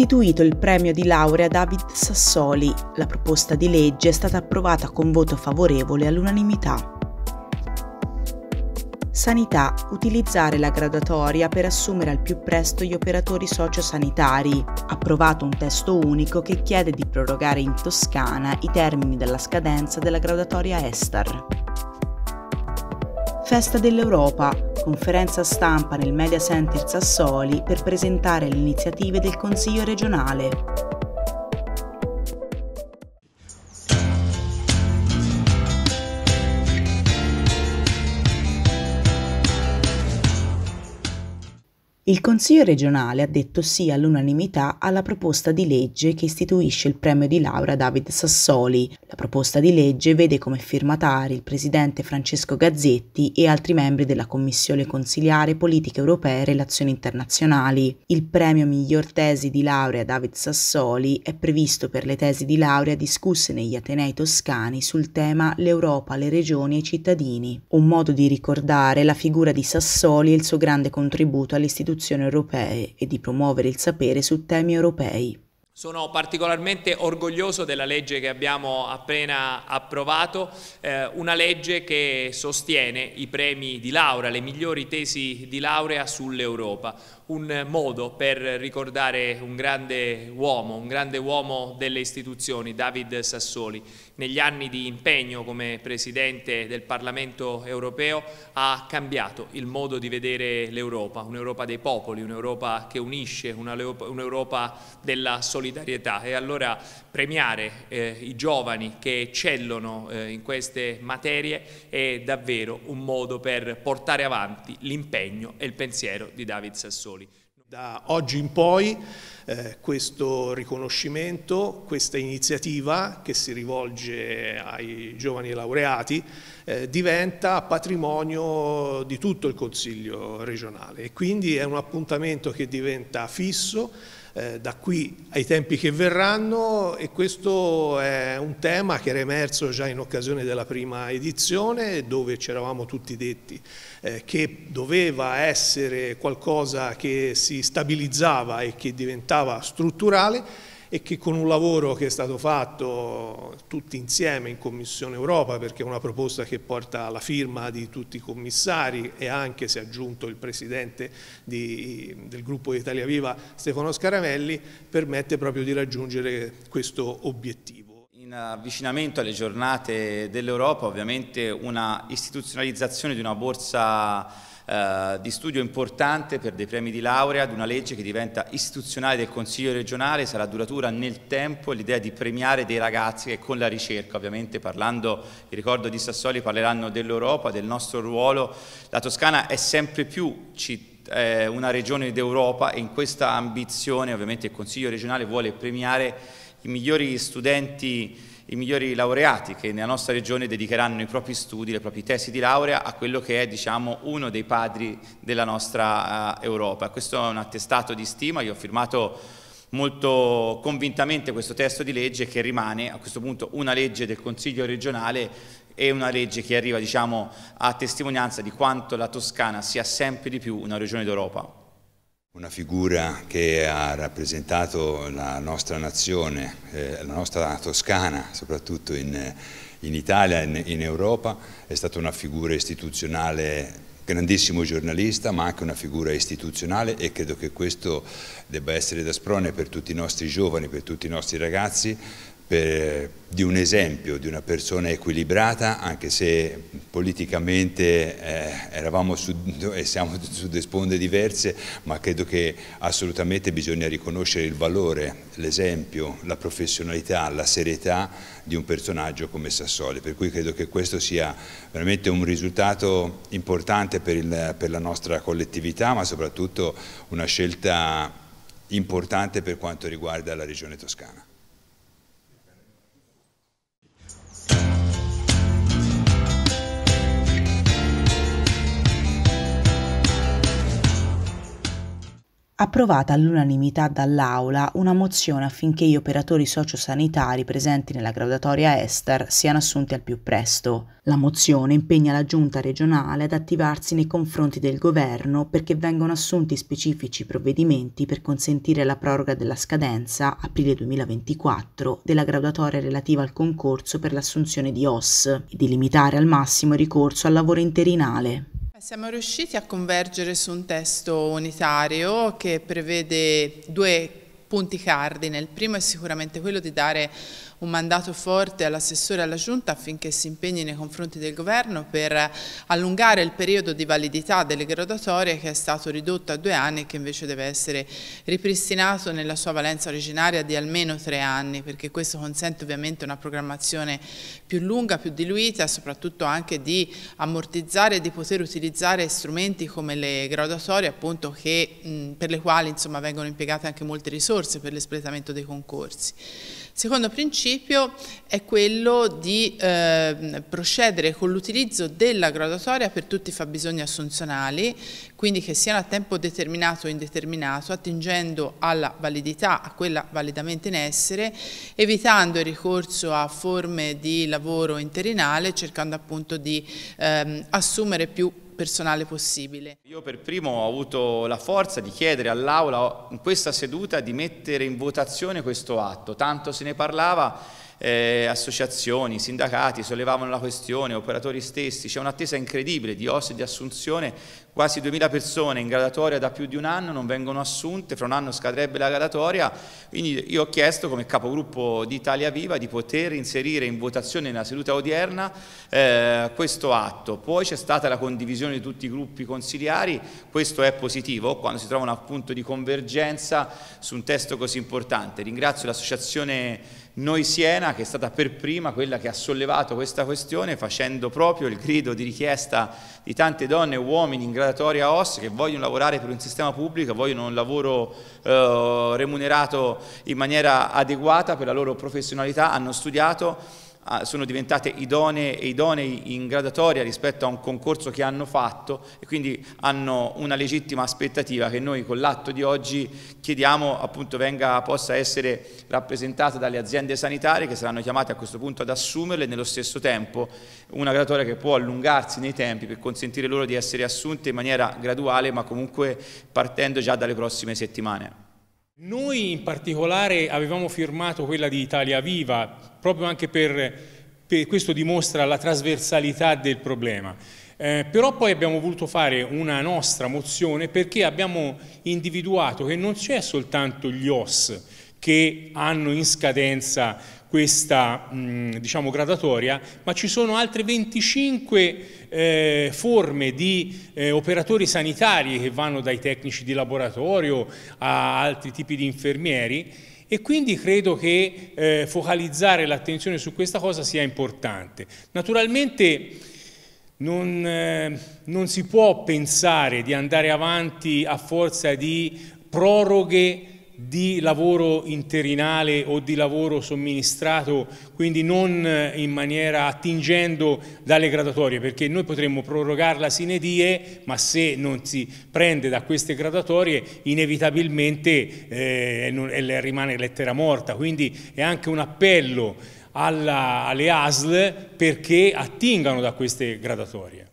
istituito il premio di laurea David Sassoli. La proposta di legge è stata approvata con voto favorevole all'unanimità. Sanità. Utilizzare la gradatoria per assumere al più presto gli operatori sociosanitari. Approvato un testo unico che chiede di prorogare in Toscana i termini della scadenza della gradatoria Estar. Festa dell'Europa conferenza stampa nel Media Center Sassoli per presentare le iniziative del Consiglio regionale. Il Consiglio regionale ha detto sì all'unanimità alla proposta di legge che istituisce il premio di laurea David Sassoli. La proposta di legge vede come firmatari il presidente Francesco Gazzetti e altri membri della Commissione consiliare Politiche Europee e Relazioni Internazionali. Il premio miglior tesi di laurea David Sassoli è previsto per le tesi di laurea discusse negli Atenei toscani sul tema L'Europa, le regioni e i cittadini. Un modo di ricordare la figura di Sassoli e il suo grande contributo all'istituzione istituzioni europee e di promuovere il sapere su temi europei. Sono particolarmente orgoglioso della legge che abbiamo appena approvato, eh, una legge che sostiene i premi di laurea, le migliori tesi di laurea sull'Europa, un modo per ricordare un grande uomo, un grande uomo delle istituzioni, David Sassoli. Negli anni di impegno come Presidente del Parlamento europeo ha cambiato il modo di vedere l'Europa, un'Europa dei popoli, un'Europa che unisce, un'Europa della solidarietà e allora premiare eh, i giovani che eccellono eh, in queste materie è davvero un modo per portare avanti l'impegno e il pensiero di David Sassoli. Da oggi in poi eh, questo riconoscimento, questa iniziativa che si rivolge ai giovani laureati eh, diventa patrimonio di tutto il Consiglio regionale e quindi è un appuntamento che diventa fisso eh, da qui ai tempi che verranno e questo è un tema che era emerso già in occasione della prima edizione dove ci eravamo tutti detti eh, che doveva essere qualcosa che si stabilizzava e che diventava strutturale e che con un lavoro che è stato fatto tutti insieme in Commissione Europa, perché è una proposta che porta alla firma di tutti i commissari e anche si è aggiunto il presidente di, del gruppo Italia Viva Stefano Scaramelli, permette proprio di raggiungere questo obiettivo. In avvicinamento alle giornate dell'Europa ovviamente una istituzionalizzazione di una borsa eh, di studio importante per dei premi di laurea di una legge che diventa istituzionale del Consiglio regionale, sarà duratura nel tempo l'idea di premiare dei ragazzi che con la ricerca, ovviamente parlando, il ricordo di Sassoli, parleranno dell'Europa, del nostro ruolo. La Toscana è sempre più città eh, una regione d'Europa e in questa ambizione ovviamente il Consiglio regionale vuole premiare i migliori studenti i migliori laureati che nella nostra regione dedicheranno i propri studi, le proprie tesi di laurea a quello che è diciamo, uno dei padri della nostra uh, Europa. Questo è un attestato di stima, io ho firmato molto convintamente questo testo di legge che rimane a questo punto una legge del Consiglio regionale e una legge che arriva diciamo, a testimonianza di quanto la Toscana sia sempre di più una regione d'Europa. Una figura che ha rappresentato la nostra nazione, eh, la nostra Toscana, soprattutto in, in Italia, in, in Europa, è stata una figura istituzionale grandissimo giornalista ma anche una figura istituzionale e credo che questo debba essere da sprone per tutti i nostri giovani, per tutti i nostri ragazzi per, di un esempio di una persona equilibrata, anche se politicamente eh, eravamo su, e siamo su due sponde diverse, ma credo che assolutamente bisogna riconoscere il valore, l'esempio, la professionalità, la serietà di un personaggio come Sassoli, per cui credo che questo sia veramente un risultato importante per, il, per la nostra collettività, ma soprattutto una scelta importante per quanto riguarda la regione toscana. approvata all'unanimità dall'Aula una mozione affinché gli operatori sociosanitari presenti nella graduatoria Ester siano assunti al più presto. La mozione impegna la Giunta regionale ad attivarsi nei confronti del Governo perché vengano assunti specifici provvedimenti per consentire la proroga della scadenza, aprile 2024, della graduatoria relativa al concorso per l'assunzione di OS e di limitare al massimo il ricorso al lavoro interinale. Siamo riusciti a convergere su un testo unitario che prevede due punti cardine. Il primo è sicuramente quello di dare un mandato forte all'assessore e alla Giunta affinché si impegni nei confronti del Governo per allungare il periodo di validità delle graduatorie che è stato ridotto a due anni e che invece deve essere ripristinato nella sua valenza originaria di almeno tre anni perché questo consente ovviamente una programmazione più lunga, più diluita, e soprattutto anche di ammortizzare e di poter utilizzare strumenti come le graduatorie appunto che, mh, per le quali insomma, vengono impiegate anche molte risorse per l'espletamento dei concorsi secondo principio è quello di eh, procedere con l'utilizzo della graduatoria per tutti i fabbisogni assunzionali, quindi che siano a tempo determinato o indeterminato, attingendo alla validità, a quella validamente in essere, evitando il ricorso a forme di lavoro interinale, cercando appunto di ehm, assumere più personale possibile. Io per primo ho avuto la forza di chiedere all'Aula in questa seduta di mettere in votazione questo atto, tanto se ne parlava eh, associazioni, sindacati sollevavano la questione, operatori stessi, c'è un'attesa incredibile di OS e di assunzione, quasi 2000 persone in gradatoria da più di un anno non vengono assunte, fra un anno scadrebbe la gradatoria, quindi io ho chiesto come capogruppo di Italia Viva di poter inserire in votazione nella seduta odierna eh, questo atto, poi c'è stata la condivisione di tutti i gruppi consigliari, questo è positivo quando si trova un punto di convergenza su un testo così importante, ringrazio l'associazione noi Siena, che è stata per prima quella che ha sollevato questa questione facendo proprio il grido di richiesta di tante donne e uomini in grado graduatoria OS che vogliono lavorare per un sistema pubblico, vogliono un lavoro eh, remunerato in maniera adeguata per la loro professionalità, hanno studiato Ah, sono diventate idonee e idonei in gradatoria rispetto a un concorso che hanno fatto e quindi hanno una legittima aspettativa che noi con l'atto di oggi chiediamo appunto venga, possa essere rappresentata dalle aziende sanitarie che saranno chiamate a questo punto ad assumerle nello stesso tempo una gradatoria che può allungarsi nei tempi per consentire loro di essere assunte in maniera graduale ma comunque partendo già dalle prossime settimane. Noi in particolare avevamo firmato quella di Italia Viva, proprio anche per, per questo dimostra la trasversalità del problema. Eh, però poi abbiamo voluto fare una nostra mozione perché abbiamo individuato che non c'è soltanto gli OS che hanno in scadenza questa mh, diciamo, gradatoria, ma ci sono altre 25 eh, forme di eh, operatori sanitari che vanno dai tecnici di laboratorio a altri tipi di infermieri e quindi credo che eh, focalizzare l'attenzione su questa cosa sia importante. Naturalmente non, eh, non si può pensare di andare avanti a forza di proroghe di lavoro interinale o di lavoro somministrato, quindi non eh, in maniera attingendo dalle gradatorie, perché noi potremmo prorogarla sine die, ma se non si prende da queste gradatorie inevitabilmente eh, rimane lettera morta, quindi è anche un appello alla, alle ASL perché attingano da queste gradatorie.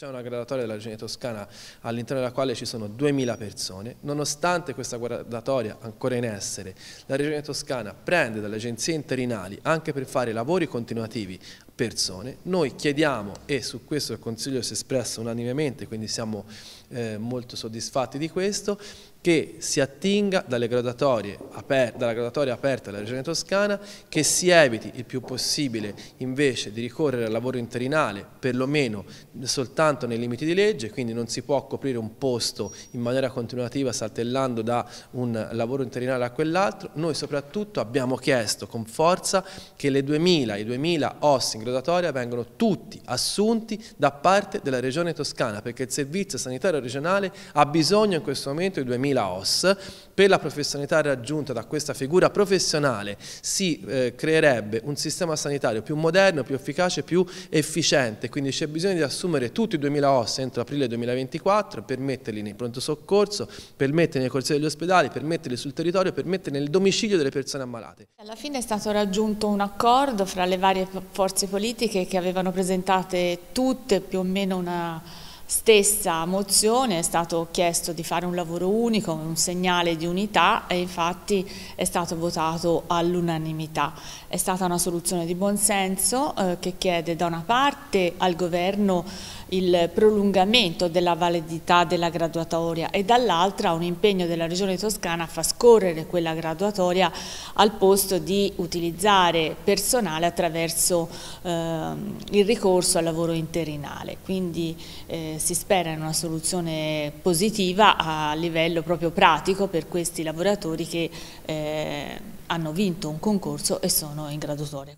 C'è una gradatoria della Regione Toscana all'interno della quale ci sono 2.000 persone. Nonostante questa gradatoria ancora in essere, la Regione Toscana prende dalle agenzie interinali anche per fare lavori continuativi persone. Noi chiediamo, e su questo il Consiglio si è espresso unanimemente, quindi siamo eh, molto soddisfatti di questo, che si attinga dalle gradatorie aper dalla graduatoria aperta della Regione Toscana, che si eviti il più possibile invece di ricorrere al lavoro interinale, perlomeno soltanto nei limiti di legge, quindi non si può coprire un posto in maniera continuativa saltellando da un lavoro interinale a quell'altro. Noi soprattutto abbiamo chiesto con forza che le 2000, i 2000 ossi in graduatoria vengano tutti assunti da parte della Regione Toscana, perché il servizio sanitario regionale ha bisogno in questo momento di 2000 Laos, per la professionalità raggiunta da questa figura professionale si eh, creerebbe un sistema sanitario più moderno, più efficace, più efficiente, quindi c'è bisogno di assumere tutti i 2000 OS entro aprile 2024 per metterli nei pronto soccorso, per metterli nei corsi degli ospedali, per metterli sul territorio, per metterli nel domicilio delle persone ammalate. Alla fine è stato raggiunto un accordo fra le varie forze politiche che avevano presentate tutte più o meno una stessa mozione è stato chiesto di fare un lavoro unico, un segnale di unità e infatti è stato votato all'unanimità. È stata una soluzione di buonsenso eh, che chiede da una parte al governo il prolungamento della validità della graduatoria e dall'altra un impegno della Regione Toscana a far scorrere quella graduatoria al posto di utilizzare personale attraverso ehm, il ricorso al lavoro interinale. Quindi eh, si spera in una soluzione positiva a livello proprio pratico per questi lavoratori che eh, hanno vinto un concorso e sono in graduatoria.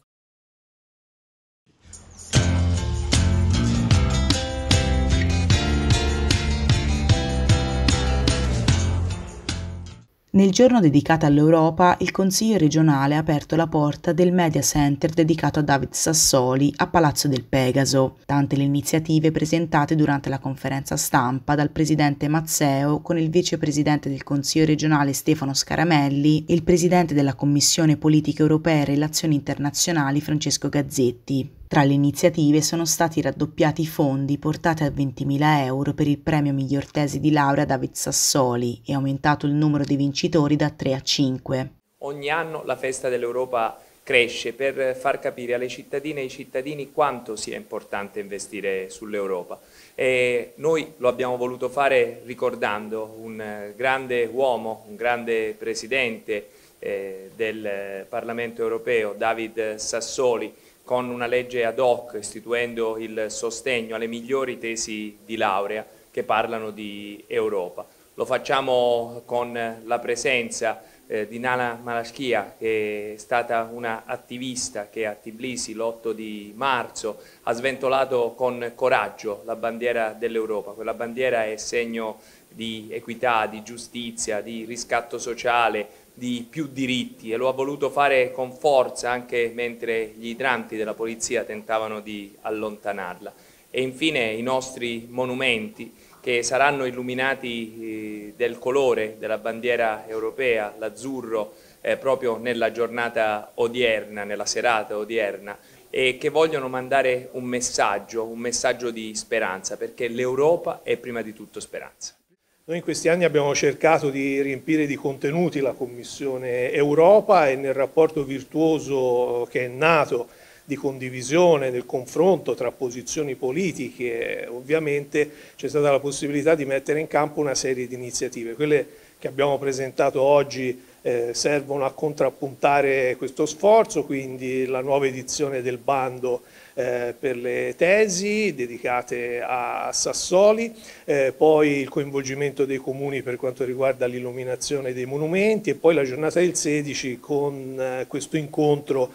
Nel giorno dedicato all'Europa, il Consiglio regionale ha aperto la porta del Media Center dedicato a David Sassoli a Palazzo del Pegaso, tante le iniziative presentate durante la conferenza stampa dal presidente Mazzeo con il vicepresidente del Consiglio regionale Stefano Scaramelli e il presidente della Commissione Politiche Europee e Relazioni Internazionali Francesco Gazzetti. Tra le iniziative sono stati raddoppiati i fondi portati a 20.000 euro per il premio miglior tesi di laurea David Sassoli e aumentato il numero dei vincitori da 3 a 5. Ogni anno la festa dell'Europa cresce per far capire alle cittadine e ai cittadini quanto sia importante investire sull'Europa. noi lo abbiamo voluto fare ricordando un grande uomo, un grande presidente eh, del Parlamento europeo, David Sassoli, con una legge ad hoc istituendo il sostegno alle migliori tesi di laurea che parlano di Europa. Lo facciamo con la presenza eh, di Nana Malaschia che è stata una attivista che a Tbilisi l'8 di marzo ha sventolato con coraggio la bandiera dell'Europa, quella bandiera è segno di equità, di giustizia, di riscatto sociale, di più diritti e lo ha voluto fare con forza anche mentre gli idranti della polizia tentavano di allontanarla. E infine i nostri monumenti che saranno illuminati eh, del colore della bandiera europea, l'azzurro, eh, proprio nella giornata odierna, nella serata odierna e che vogliono mandare un messaggio, un messaggio di speranza, perché l'Europa è prima di tutto speranza. Noi in questi anni abbiamo cercato di riempire di contenuti la Commissione Europa e nel rapporto virtuoso che è nato di condivisione, del confronto tra posizioni politiche, ovviamente c'è stata la possibilità di mettere in campo una serie di iniziative. Quelle che abbiamo presentato oggi eh, servono a contrappuntare questo sforzo, quindi la nuova edizione del bando eh, per le tesi dedicate a Sassoli, eh, poi il coinvolgimento dei comuni per quanto riguarda l'illuminazione dei monumenti e poi la giornata del 16 con eh, questo incontro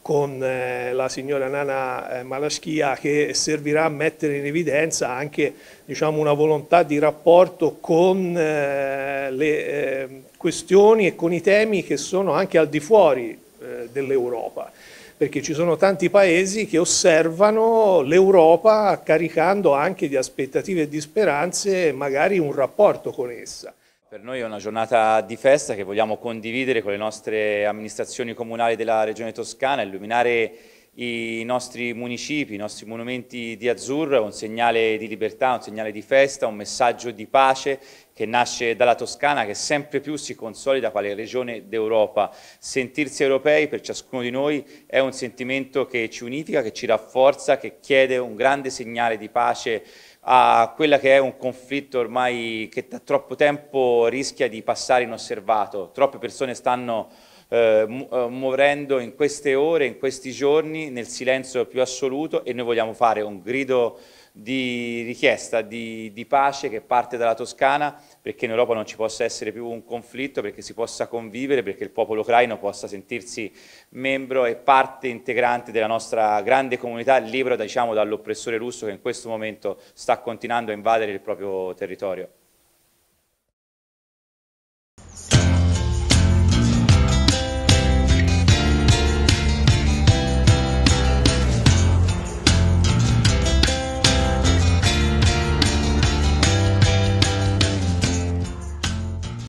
con eh, la signora Nana eh, Malaschia che servirà a mettere in evidenza anche diciamo, una volontà di rapporto con le ehm, questioni e con i temi che sono anche al di fuori eh, dell'Europa, perché ci sono tanti paesi che osservano l'Europa caricando anche di aspettative e di speranze magari un rapporto con essa. Per noi è una giornata di festa che vogliamo condividere con le nostre amministrazioni comunali della Regione Toscana, illuminare i nostri municipi, i nostri monumenti di azzurro è un segnale di libertà, un segnale di festa, un messaggio di pace che nasce dalla Toscana, che sempre più si consolida quale regione d'Europa. Sentirsi europei per ciascuno di noi è un sentimento che ci unifica, che ci rafforza, che chiede un grande segnale di pace a quella che è un conflitto ormai che da troppo tempo rischia di passare inosservato. Troppe persone stanno eh, eh muovendo in queste ore, in questi giorni, nel silenzio più assoluto e noi vogliamo fare un grido di richiesta di, di, pace che parte dalla Toscana perché in Europa non ci possa essere più un conflitto, perché si possa convivere, perché il popolo ucraino possa sentirsi membro e parte integrante della nostra grande comunità, libero diciamo, dall'oppressore russo che in questo momento sta continuando a invadere il proprio territorio.